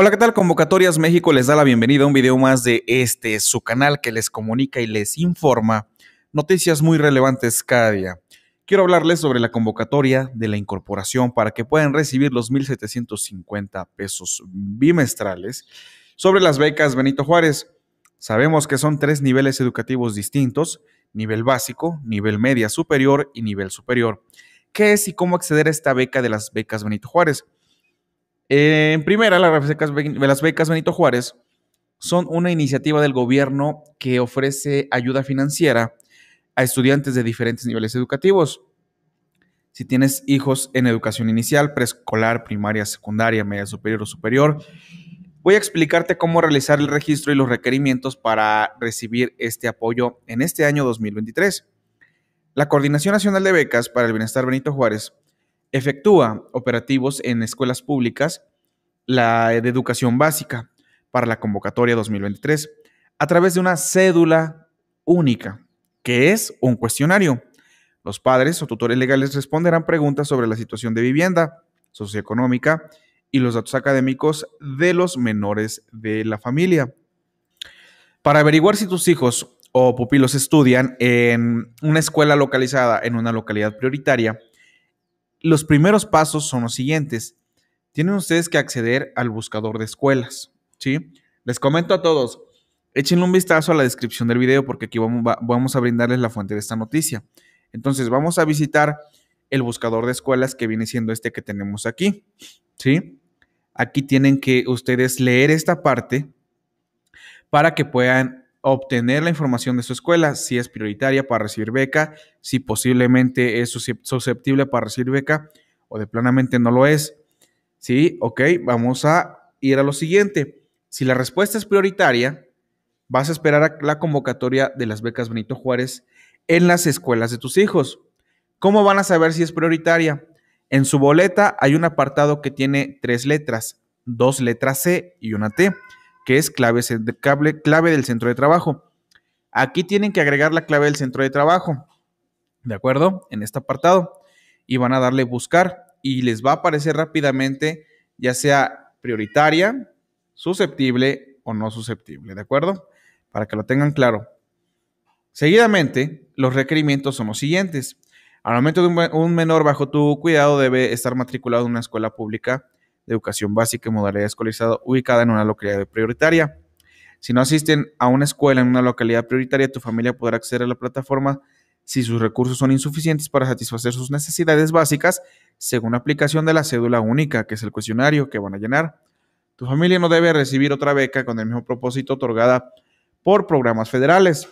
Hola, ¿qué tal? Convocatorias México les da la bienvenida a un video más de este, su canal que les comunica y les informa noticias muy relevantes cada día. Quiero hablarles sobre la convocatoria de la incorporación para que puedan recibir los 1.750 pesos bimestrales sobre las becas Benito Juárez. Sabemos que son tres niveles educativos distintos, nivel básico, nivel media superior y nivel superior. ¿Qué es y cómo acceder a esta beca de las becas Benito Juárez? en primera, las becas, las becas Benito Juárez son una iniciativa del gobierno que ofrece ayuda financiera a estudiantes de diferentes niveles educativos. Si tienes hijos en educación inicial, preescolar, primaria, secundaria, media superior o superior, voy a explicarte cómo realizar el registro y los requerimientos para recibir este apoyo en este año 2023. La Coordinación Nacional de Becas para el Bienestar Benito Juárez Efectúa operativos en escuelas públicas, la de educación básica para la convocatoria 2023 a través de una cédula única, que es un cuestionario. Los padres o tutores legales responderán preguntas sobre la situación de vivienda, socioeconómica y los datos académicos de los menores de la familia. Para averiguar si tus hijos o pupilos estudian en una escuela localizada en una localidad prioritaria, los primeros pasos son los siguientes. Tienen ustedes que acceder al buscador de escuelas, ¿sí? Les comento a todos, échenle un vistazo a la descripción del video porque aquí vamos, a brindarles la fuente de esta noticia. Entonces, vamos a visitar el buscador de escuelas que viene siendo este que tenemos aquí, ¿sí? Aquí tienen que ustedes leer esta parte para que puedan obtener la información de su escuela, si es prioritaria para recibir beca, si posiblemente es susceptible para recibir beca o de planamente no lo es. Sí, ok, vamos a ir a lo siguiente. Si la respuesta es prioritaria, vas a esperar la convocatoria de las becas Benito Juárez en las escuelas de tus hijos. ¿Cómo van a saber si es prioritaria? En su boleta hay un apartado que tiene tres letras, dos letras C y una T que es clave, del centro de trabajo. Aquí tienen que agregar la clave del centro de trabajo, ¿de acuerdo? En este apartado. Y van a darle buscar y les va a aparecer rápidamente, ya sea prioritaria, susceptible o no susceptible, ¿de acuerdo? Para que lo tengan claro. Seguidamente, los requerimientos son los siguientes. Al momento de un menor bajo tu cuidado debe estar matriculado en una escuela pública de educación básica y modalidad escolarizada ubicada en una localidad prioritaria. Si no asisten a una escuela en una localidad prioritaria, tu familia podrá acceder a la plataforma si sus recursos son insuficientes para satisfacer sus necesidades básicas, según la aplicación de la cédula única, que es el cuestionario que van a llenar. Tu familia no debe recibir otra beca con el mismo propósito otorgada por programas federales.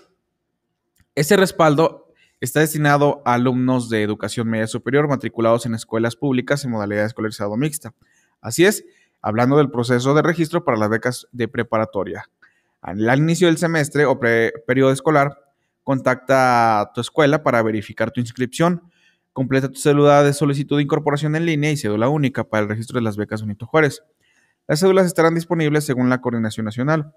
Este respaldo está destinado a alumnos de educación media superior matriculados en escuelas públicas en modalidad escolarizado mixta. Así es, hablando del proceso de registro para las becas de preparatoria. Al inicio del semestre o periodo escolar, contacta a tu escuela para verificar tu inscripción. Completa tu cédula de solicitud de incorporación en línea y cédula única para el registro de las becas Benito Juárez. Las cédulas estarán disponibles según la coordinación nacional,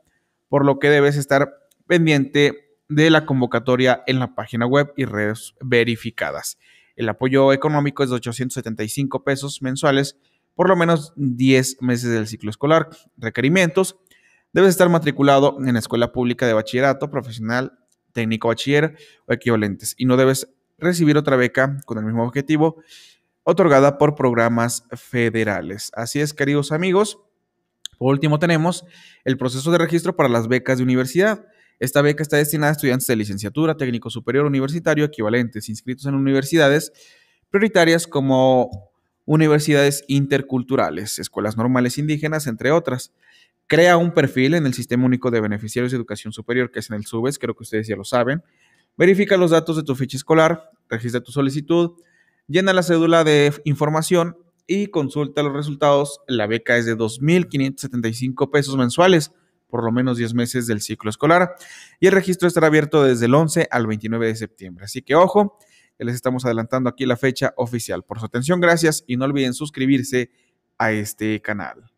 por lo que debes estar pendiente de la convocatoria en la página web y redes verificadas. El apoyo económico es de 875 pesos mensuales por lo menos 10 meses del ciclo escolar. Requerimientos. Debes estar matriculado en la escuela pública de bachillerato, profesional, técnico bachiller o equivalentes y no debes recibir otra beca con el mismo objetivo otorgada por programas federales. Así es, queridos amigos. Por último, tenemos el proceso de registro para las becas de universidad. Esta beca está destinada a estudiantes de licenciatura, técnico superior, universitario, equivalentes, inscritos en universidades prioritarias como universidades interculturales, escuelas normales indígenas, entre otras. Crea un perfil en el Sistema Único de Beneficiarios de Educación Superior, que es en el SUBES, creo que ustedes ya lo saben. Verifica los datos de tu ficha escolar, registra tu solicitud, llena la cédula de información y consulta los resultados. La beca es de 2.575 pesos mensuales por lo menos 10 meses del ciclo escolar y el registro estará abierto desde el 11 al 29 de septiembre. Así que ojo, les estamos adelantando aquí la fecha oficial. Por su atención, gracias y no olviden suscribirse a este canal.